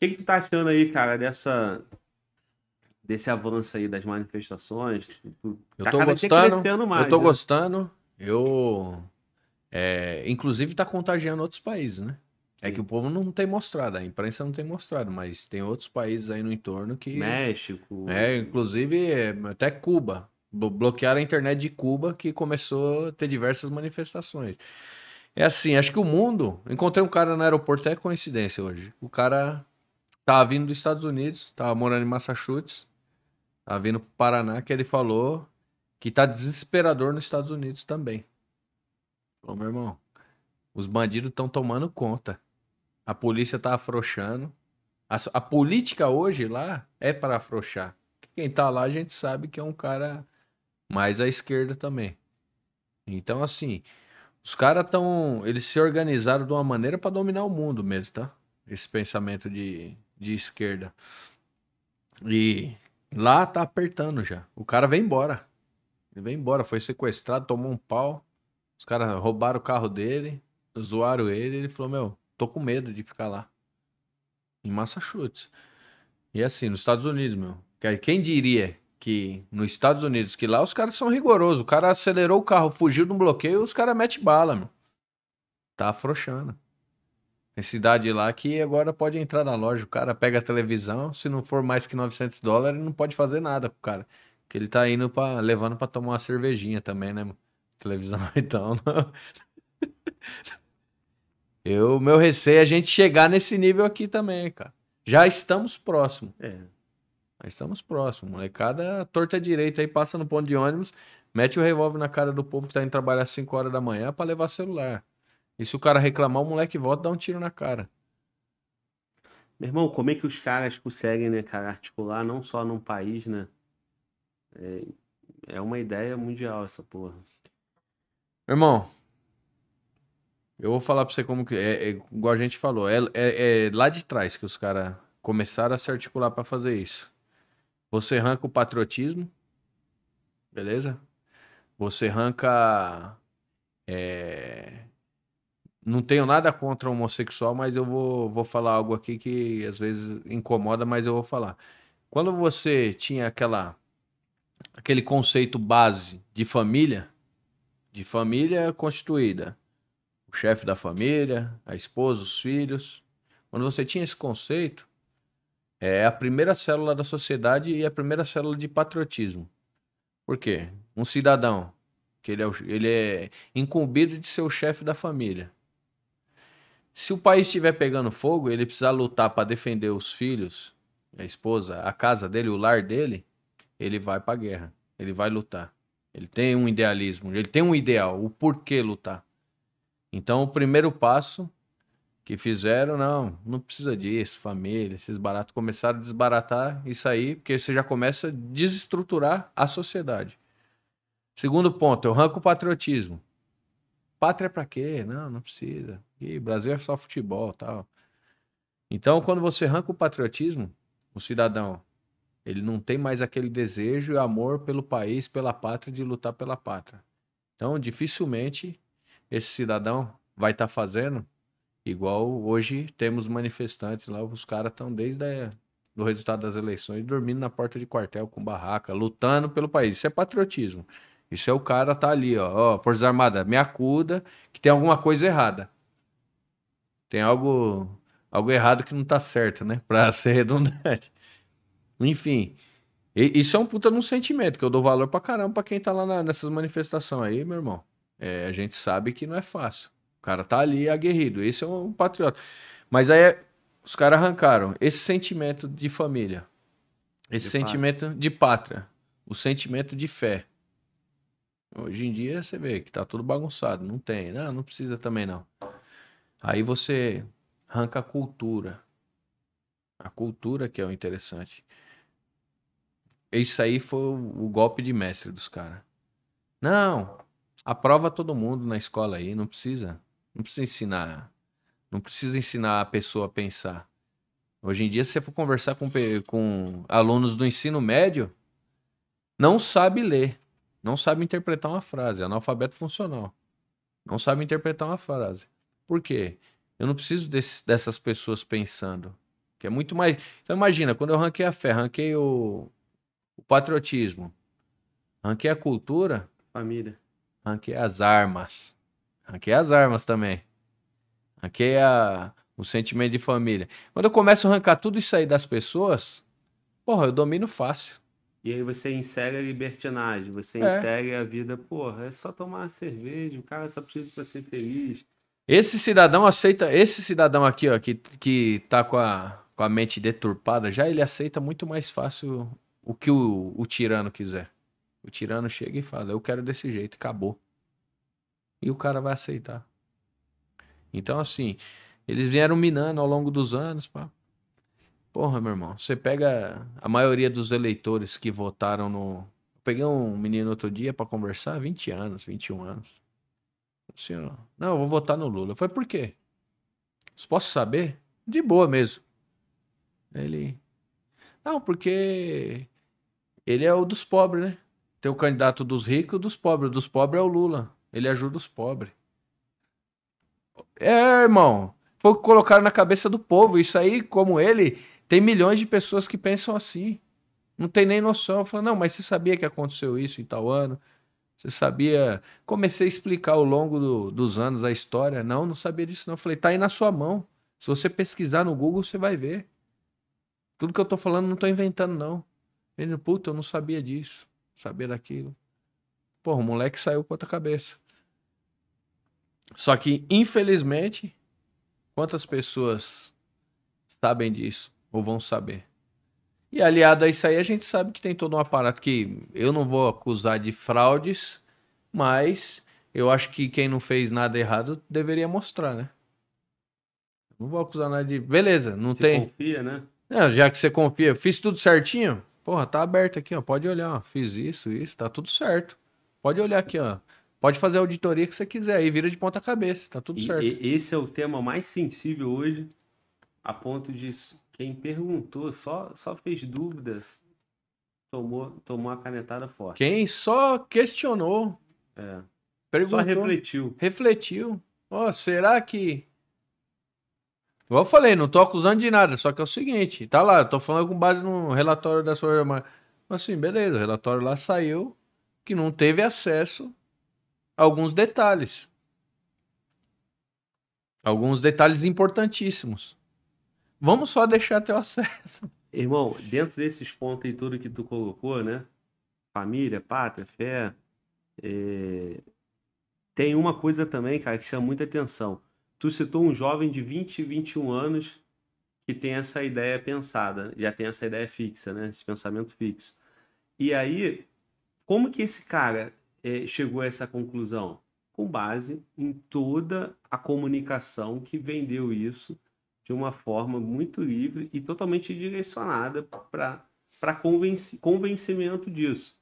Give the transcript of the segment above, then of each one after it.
que, que tu tá achando aí, cara, dessa desse avanço aí das manifestações? Tu, eu tá tô gostando. Mais, eu tô né? gostando. Eu é, inclusive tá contagiando outros países, né? É que o povo não tem mostrado, a imprensa não tem mostrado, mas tem outros países aí no entorno que. México. É, inclusive é, até Cuba. Bloquearam a internet de Cuba, que começou a ter diversas manifestações. É assim, acho que o mundo. Encontrei um cara no aeroporto, é coincidência hoje. O cara Tava tá vindo dos Estados Unidos, tava tá morando em Massachusetts, tava tá vindo pro Paraná, que ele falou que tá desesperador nos Estados Unidos também. Falou, meu irmão, os bandidos estão tomando conta. A polícia tá afrouxando. A, a política hoje lá é para afrouxar. Quem tá lá a gente sabe que é um cara mais à esquerda também. Então, assim, os caras estão. Eles se organizaram de uma maneira para dominar o mundo mesmo, tá? Esse pensamento de de esquerda. E lá tá apertando já. O cara vem embora. Ele vem embora, foi sequestrado, tomou um pau. Os caras roubaram o carro dele, zoaram ele. Ele falou: Meu, tô com medo de ficar lá. Em Massachusetts. E assim, nos Estados Unidos, meu. Quem diria que nos Estados Unidos, que lá os caras são rigorosos. O cara acelerou o carro, fugiu de um bloqueio, os caras metem bala, meu. Tá afrouxando cidade lá que agora pode entrar na loja, o cara pega a televisão, se não for mais que 900 dólares, não pode fazer nada com o cara. Porque ele tá indo para levando para tomar uma cervejinha também, né? Televisão, então. Não... Eu, meu receio é a gente chegar nesse nível aqui também, cara. Já estamos próximo. É. Já estamos próximo. Molecada torta direita aí, passa no ponto de ônibus, mete o revólver na cara do povo que tá indo trabalhar às 5 horas da manhã para levar celular. E se o cara reclamar, o moleque volta e dá um tiro na cara. Meu irmão, como é que os caras conseguem, né, cara, articular não só num país, né? É, é uma ideia mundial essa porra. Meu irmão, eu vou falar pra você como que. É, é igual a gente falou, é, é, é lá de trás que os caras começaram a se articular para fazer isso. Você arranca o patriotismo, beleza? Você arranca. É, não tenho nada contra homossexual, mas eu vou, vou falar algo aqui que às vezes incomoda, mas eu vou falar. Quando você tinha aquela aquele conceito base de família, de família constituída, o chefe da família, a esposa, os filhos, quando você tinha esse conceito, é a primeira célula da sociedade e a primeira célula de patriotismo. Por quê? Um cidadão, que ele é, ele é incumbido de ser o chefe da família se o país estiver pegando fogo, ele precisar lutar para defender os filhos, a esposa, a casa dele, o lar dele, ele vai para a guerra, ele vai lutar. Ele tem um idealismo, ele tem um ideal, o porquê lutar. Então, o primeiro passo que fizeram, não, não precisa disso, família, esses baratos começaram a desbaratar isso aí, porque você já começa a desestruturar a sociedade. Segundo ponto, eu arranco o patriotismo. Pátria é para quê? Não, não precisa. E Brasil é só futebol, tal. Então, quando você arranca o patriotismo, o cidadão, ele não tem mais aquele desejo e amor pelo país, pela pátria, de lutar pela pátria. Então, dificilmente esse cidadão vai estar tá fazendo igual hoje temos manifestantes lá, os caras estão desde a, do resultado das eleições dormindo na porta de quartel com barraca, lutando pelo país. Isso é patriotismo. Isso é o cara tá ali, ó, ó Forças Armadas, me acuda que tem alguma coisa errada. Tem algo algo errado que não tá certo, né? Pra ser redundante. Enfim, isso é um puta num sentimento, que eu dou valor pra caramba pra quem tá lá na, nessas manifestações aí, meu irmão. É, a gente sabe que não é fácil. O cara tá ali aguerrido, esse é um patriota. Mas aí os caras arrancaram esse sentimento de família, esse de sentimento pátria. de pátria, o sentimento de fé, Hoje em dia você vê que tá tudo bagunçado, não tem, não, ah, não precisa também não. Aí você arranca a cultura. A cultura que é o interessante. Isso aí foi o golpe de mestre dos caras. Não, aprova todo mundo na escola aí, não precisa, não precisa ensinar, não precisa ensinar a pessoa a pensar. Hoje em dia, se você for conversar com, com alunos do ensino médio, não sabe ler. Não sabe interpretar uma frase, é analfabeto funcional. Não sabe interpretar uma frase. Por quê? Eu não preciso desse, dessas pessoas pensando. Que é muito mais. Então imagina, quando eu ranquei a fé, ranquei o, o patriotismo, ranquei a cultura. Família. Ranquei as armas. Ranquei as armas também. Ranquei a, o sentimento de família. Quando eu começo a arrancar tudo isso aí das pessoas, porra, eu domino fácil. E aí você insere a libertinagem, você é. insere a vida, porra, é só tomar uma cerveja, o cara só precisa para ser feliz. Esse cidadão aceita, esse cidadão aqui, ó, que, que tá com a, com a mente deturpada, já ele aceita muito mais fácil o que o, o tirano quiser. O tirano chega e fala, eu quero desse jeito, acabou. E o cara vai aceitar. Então, assim, eles vieram minando ao longo dos anos, pá. Porra, meu irmão, você pega a maioria dos eleitores que votaram no. peguei um menino outro dia para conversar, 20 anos, 21 anos. Assim, ó, não, eu vou votar no Lula. Foi por quê? Posso saber? De boa mesmo. Ele. Não, porque ele é o dos pobres, né? Tem o candidato dos ricos e dos pobres. Dos pobres é o Lula. Ele ajuda os pobres. É, irmão. Foi o que colocaram na cabeça do povo. Isso aí, como ele, tem milhões de pessoas que pensam assim. Não tem nem noção. Fala, não, mas você sabia que aconteceu isso em tal ano? Você sabia? Comecei a explicar ao longo do, dos anos a história. Não, não sabia disso não. Falei, tá aí na sua mão. Se você pesquisar no Google, você vai ver. Tudo que eu tô falando, não tô inventando não. Ele, puta, eu não sabia disso. Sabia daquilo. Pô, o moleque saiu com outra cabeça. Só que, infelizmente, quantas pessoas sabem disso? Ou vão saber. E aliado a isso aí, a gente sabe que tem todo um aparato que eu não vou acusar de fraudes, mas eu acho que quem não fez nada errado deveria mostrar, né? Não vou acusar nada de. Beleza, não você tem. confia, né? já que você confia, fiz tudo certinho. Porra, tá aberto aqui, ó. Pode olhar, ó. Fiz isso, isso, tá tudo certo. Pode olhar aqui, ó. Pode fazer a auditoria que você quiser. Aí vira de ponta cabeça, tá tudo e, certo. esse é o tema mais sensível hoje, a ponto de quem perguntou só, só fez dúvidas, tomou, tomou a canetada forte. Quem só questionou. É. Perguntou, só refletiu. Refletiu. Ó, oh, será que. Igual eu falei, não tô acusando de nada, só que é o seguinte, tá lá, eu tô falando com base no relatório da sua irmã. Assim, beleza, o relatório lá saiu que não teve acesso a alguns detalhes. Alguns detalhes importantíssimos. Vamos só deixar teu acesso. Irmão, dentro desses pontos aí tudo que tu colocou, né? Família, pátria, fé. É... Tem uma coisa também, cara, que chama muita atenção. Tu citou um jovem de 20, 21 anos que tem essa ideia pensada, já tem essa ideia fixa, né? Esse pensamento fixo. E aí, como que esse cara é, chegou a essa conclusão? Com base em toda a comunicação que vendeu isso de uma forma muito livre e totalmente direcionada para convenci, convencimento disso.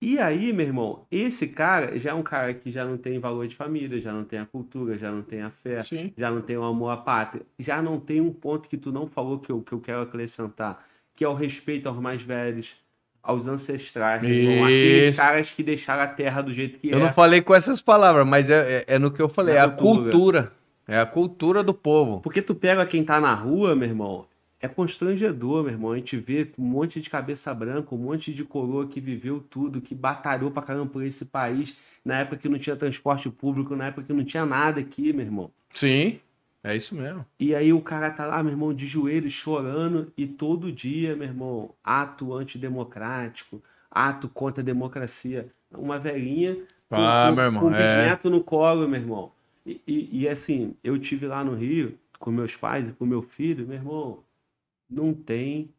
E aí, meu irmão, esse cara já é um cara que já não tem valor de família, já não tem a cultura, já não tem a fé, Sim. já não tem o amor à pátria, já não tem um ponto que tu não falou que eu, que eu quero acrescentar, que é o respeito aos mais velhos, aos ancestrais, irmão, aqueles caras que deixaram a terra do jeito que eu é. Eu não falei com essas palavras, mas é, é, é no que eu falei, é cultura. a cultura. É a cultura do povo. Porque tu pega quem tá na rua, meu irmão, é constrangedor, meu irmão. A gente vê um monte de cabeça branca, um monte de coroa que viveu tudo, que batalhou pra caramba por esse país, na época que não tinha transporte público, na época que não tinha nada aqui, meu irmão. Sim, é isso mesmo. E aí o cara tá lá, meu irmão, de joelhos, chorando, e todo dia, meu irmão, ato antidemocrático, ato contra a democracia. Uma velhinha ah, com, meu irmão, com um é. bisneto no colo, meu irmão. E, e, e, assim, eu tive lá no Rio com meus pais e com meu filho, meu irmão, não tem.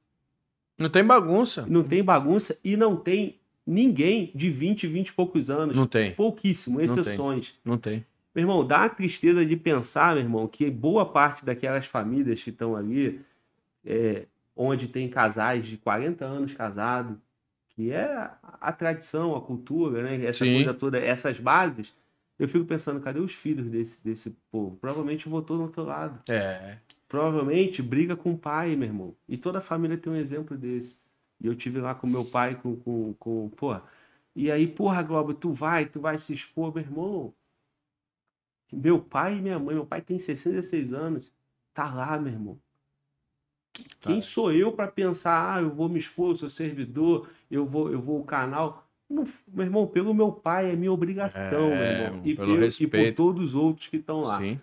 Não tem bagunça. Não tem bagunça e não tem ninguém de 20, 20 e poucos anos. Não tem. Pouquíssimo, exceções. Não tem. Não tem. Meu irmão, dá a tristeza de pensar, meu irmão, que boa parte daquelas famílias que estão ali, é, onde tem casais de 40 anos casados, que é a, tradição, a cultura, né? Essa Sim. coisa toda, essas bases eu fico pensando, cadê os filhos desse, desse povo? Provavelmente votou no outro lado. É. Provavelmente briga com o pai, meu irmão. E toda a família tem um exemplo desse. E eu tive lá com meu pai, com, com, com porra. E aí, porra, Globo, tu vai, tu vai se expor, meu irmão. Meu pai e minha mãe, meu pai tem 66 anos, tá lá, meu irmão. Quem tá. sou eu para pensar, ah, eu vou me expor, eu sou servidor, eu vou, eu vou o canal. Meu irmão, pelo meu pai, é minha obrigação, é, meu irmão. E, pelo pelo, e por todos os outros que estão lá. Sim.